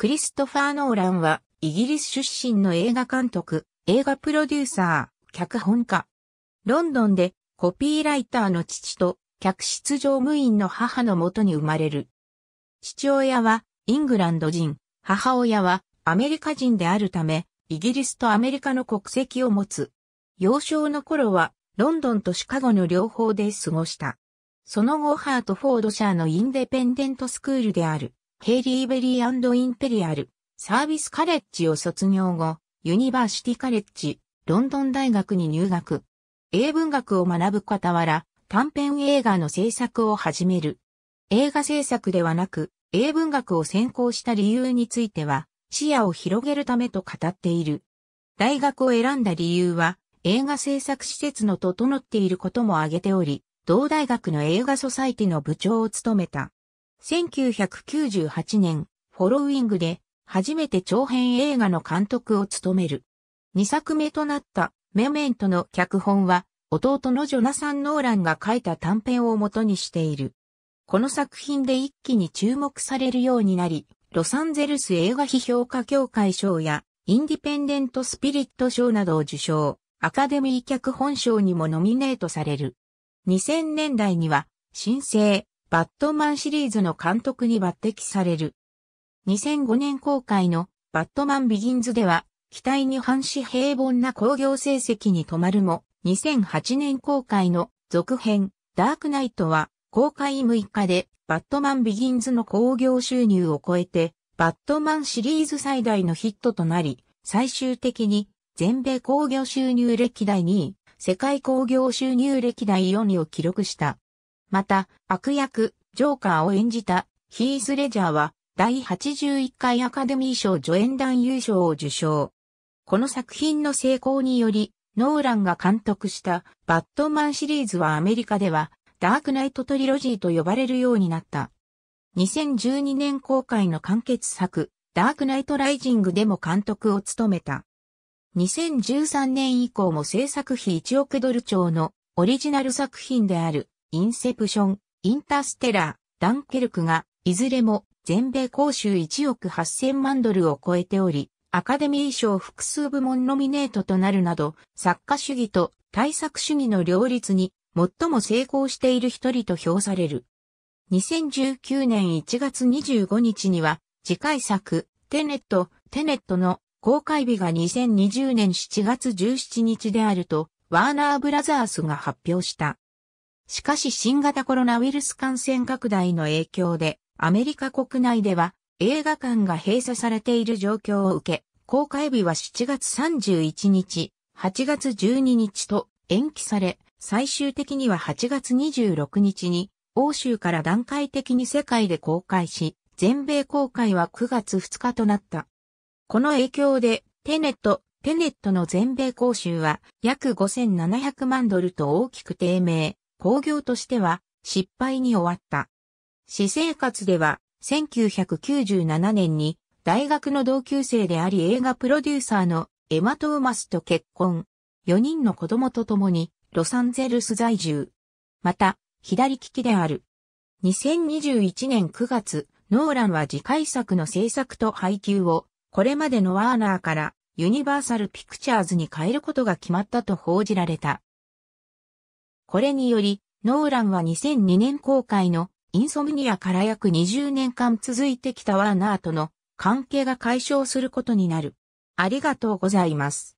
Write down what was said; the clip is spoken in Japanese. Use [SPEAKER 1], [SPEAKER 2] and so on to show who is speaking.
[SPEAKER 1] クリストファー・ノーランは、イギリス出身の映画監督、映画プロデューサー、脚本家。ロンドンで、コピーライターの父と、客室乗務員の母のもとに生まれる。父親は、イングランド人、母親は、アメリカ人であるため、イギリスとアメリカの国籍を持つ。幼少の頃は、ロンドンとシカゴの両方で過ごした。その後、ハートフォードシャーのインデペンデントスクールである。ヘイリーベリーインペリアル、サービスカレッジを卒業後、ユニバーシティカレッジ、ロンドン大学に入学。英文学を学ぶ傍ら、短編映画の制作を始める。映画制作ではなく、英文学を専攻した理由については、視野を広げるためと語っている。大学を選んだ理由は、映画制作施設の整っていることも挙げており、同大学の映画ソサイティの部長を務めた。1998年、フォロウイングで初めて長編映画の監督を務める。2作目となったメメントの脚本は弟のジョナサン・ノーランが書いた短編を元にしている。この作品で一気に注目されるようになり、ロサンゼルス映画批評家協会賞やインディペンデント・スピリット賞などを受賞、アカデミー脚本賞にもノミネートされる。2000年代には、新生、バットマンシリーズの監督に抜擢される。2005年公開のバットマンビギンズでは、期待に反し平凡な興行成績に止まるも、2008年公開の続編、ダークナイトは、公開6日で、バットマンビギンズの興行収入を超えて、バットマンシリーズ最大のヒットとなり、最終的に、全米興行収入歴代2位、世界興行収入歴代4位を記録した。また、悪役、ジョーカーを演じたヒース・レジャーは、第81回アカデミー賞助演男優賞を受賞。この作品の成功により、ノーランが監督したバットマンシリーズはアメリカではダークナイトトリロジーと呼ばれるようになった。2012年公開の完結作、ダークナイトライジングでも監督を務めた。2013年以降も制作費1億ドル超のオリジナル作品であるインセプション、インターステラー、ダンケルクが、いずれも全米公衆1億8000万ドルを超えており、アカデミー賞複数部門ノミネートとなるなど、作家主義と対策主義の両立に最も成功している一人と評される。2019年1月25日には、次回作、テネット、テネットの公開日が2020年7月17日であると、ワーナーブラザースが発表した。しかし新型コロナウイルス感染拡大の影響で、アメリカ国内では映画館が閉鎖されている状況を受け、公開日は7月31日、8月12日と延期され、最終的には8月26日に、欧州から段階的に世界で公開し、全米公開は9月2日となった。この影響で、テネット、テネットの全米公衆は約5700万ドルと大きく低迷。工業としては失敗に終わった。私生活では1997年に大学の同級生であり映画プロデューサーのエマ・トーマスと結婚。4人の子供と共にロサンゼルス在住。また、左利きである。2021年9月、ノーランは次回作の制作と配給を、これまでのワーナーからユニバーサルピクチャーズに変えることが決まったと報じられた。これにより、ノーランは2002年公開のインソムニアから約20年間続いてきたワーナーとの関係が解消することになる。ありがとうございます。